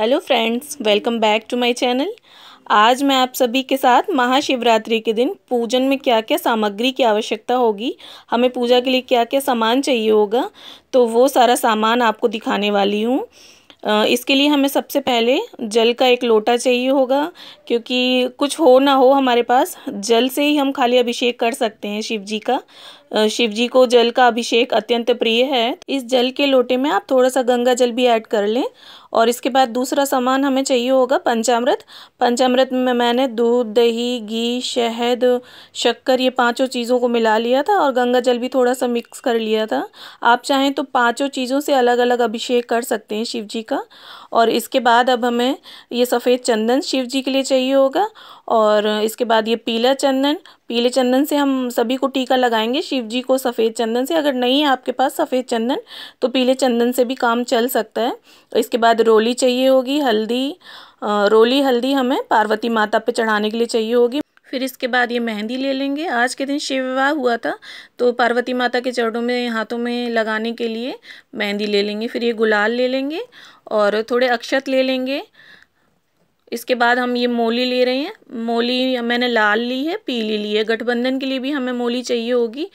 hello friends welcome back to my channel आज मैं आप सभी के साथ महाशिवरात्रि के दिन पूजन में क्या क्या सामग्री की आवश्यकता होगी हमें पूजा के लिए क्या क्या सामान चाहिए होगा तो वो सारा सामान आपको दिखाने वाली हूँ इसके लिए हमें सबसे पहले जल का एक लोटा चाहिए होगा क्योंकि कुछ हो ना हो हमारे पास जल से ही हम खाली अभिषेक कर सकते हैं शिव जी का शिव जी को जल का अभिषेक अत्यंत प्रिय है इस जल के लोटे में आप थोड़ा सा गंगा जल भी ऐड कर लें और इसके बाद दूसरा सामान हमें चाहिए होगा पंचामृत पंचामृत में मैंने दूध दही घी शहद शक्कर ये पांचों चीज़ों को मिला लिया था और गंगा जल भी थोड़ा सा मिक्स कर लिया था आप चाहें तो पांचों चीज़ों से अलग अलग अभिषेक कर सकते हैं शिव जी का और इसके बाद अब हमें ये सफ़ेद चंदन शिव जी के लिए चाहिए होगा और इसके बाद ये पीला चंदन पीले चंदन से हम सभी को टीका लगाएंगे शिव जी को सफ़ेद चंदन से अगर नहीं है आपके पास सफ़ेद चंदन तो पीले चंदन से भी काम चल सकता है तो इसके बाद रोली चाहिए होगी हल्दी रोली हल्दी हमें पार्वती माता पे चढ़ाने के लिए चाहिए होगी फिर इसके बाद ये मेहंदी ले लेंगे आज के दिन शिव विवाह हुआ था तो पार्वती माता के चरणों में हाथों में लगाने के लिए मेहंदी ले लेंगे फिर ये गुलाल ले लेंगे और थोड़े अक्षत ले लेंगे इसके बाद हम ये मोली ले रहे हैं मोली मैंने लाल ली है पीली ली है गठबंधन के लिए भी हमें मोली चाहिए होगी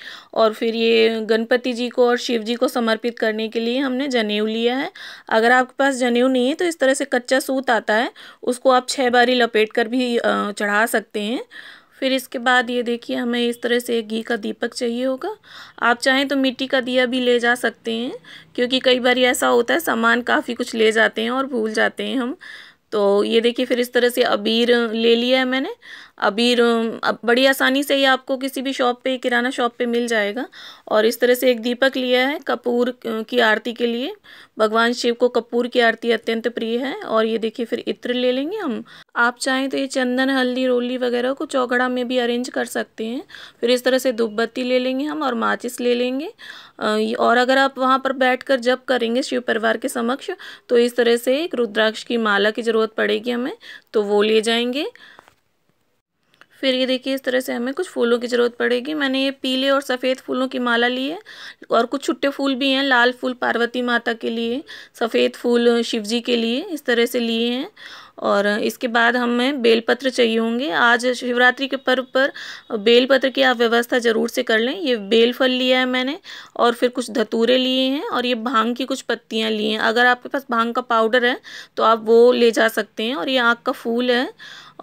और फिर ये गणपति जी को और शिव जी को समर्पित करने के लिए हमने जनेऊ लिया है अगर आपके पास जनेऊ नहीं है तो इस तरह से कच्चा सूत आता है उसको आप छः बारी लपेट कर भी चढ़ा सकते हैं फिर इसके बाद ये देखिए हमें इस तरह से घी का दीपक चाहिए होगा आप चाहें तो मिट्टी का दिया भी ले जा सकते हैं क्योंकि कई बार ऐसा होता है सामान काफ़ी कुछ ले जाते हैं और भूल जाते हैं हम तो ये देखिए फिर इस तरह से अबीर ले लिया है मैंने अभी अब बड़ी आसानी से ये आपको किसी भी शॉप पे किराना शॉप पे मिल जाएगा और इस तरह से एक दीपक लिया है कपूर की आरती के लिए भगवान शिव को कपूर की आरती अत्यंत प्रिय है और ये देखिए फिर इत्र ले लेंगे हम आप चाहें तो ये चंदन हल्दी रोली वगैरह को चौगड़ा में भी अरेंज कर सकते हैं फिर इस तरह से धूपबत्ती ले लेंगे हम और माचिस ले लेंगे और अगर आप वहाँ पर बैठ कर जब करेंगे शिव परिवार के समक्ष तो इस तरह से एक रुद्राक्ष की माला की ज़रूरत पड़ेगी हमें तो वो ले जाएंगे फिर ये देखिए इस तरह से हमें कुछ फूलों की ज़रूरत पड़ेगी मैंने ये पीले और सफ़ेद फूलों की माला ली है और कुछ छुट्टे फूल भी हैं लाल फूल पार्वती माता के लिए सफ़ेद फूल शिव जी के लिए इस तरह से लिए हैं और इसके बाद हमें बेलपत्र चाहिए होंगे आज शिवरात्रि के पर्व पर बेलपत्र की आप व्यवस्था ज़रूर से कर लें ये बेल फल लिया है मैंने और फिर कुछ धतूरे लिए हैं और ये भांग की कुछ पत्तियाँ ली हैं अगर आपके पास भांग का पाउडर है तो आप वो ले जा सकते हैं और ये आँख का फूल है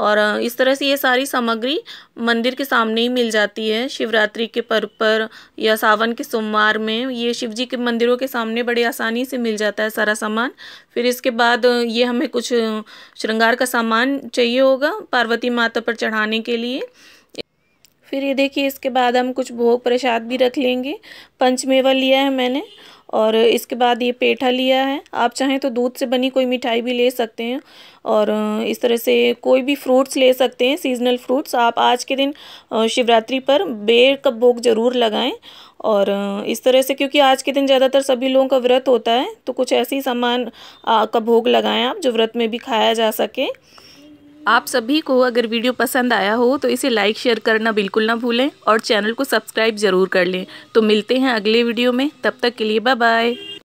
और इस तरह से ये सारी सामग्री मंदिर के सामने ही मिल जाती है शिवरात्रि के पर्व पर या सावन के सोमवार में ये शिव जी के मंदिरों के सामने बड़े आसानी से मिल जाता है सारा सामान फिर इसके बाद ये हमें कुछ श्रृंगार का सामान चाहिए होगा पार्वती माता पर चढ़ाने के लिए फिर ये देखिए इसके बाद हम कुछ भोग प्रसाद भी रख लेंगे पंचमेवा लिया है मैंने और इसके बाद ये पेठा लिया है आप चाहें तो दूध से बनी कोई मिठाई भी ले सकते हैं और इस तरह से कोई भी फ्रूट्स ले सकते हैं सीजनल फ्रूट्स आप आज के दिन शिवरात्रि पर बेर का भोग ज़रूर लगाएं और इस तरह से क्योंकि आज के दिन ज़्यादातर सभी लोगों का व्रत होता है तो कुछ ऐसे ही सामान का भोग लगाएँ आप जो व्रत में भी खाया जा सके आप सभी को अगर वीडियो पसंद आया हो तो इसे लाइक शेयर करना बिल्कुल ना भूलें और चैनल को सब्सक्राइब ज़रूर कर लें तो मिलते हैं अगले वीडियो में तब तक के लिए बाय बाय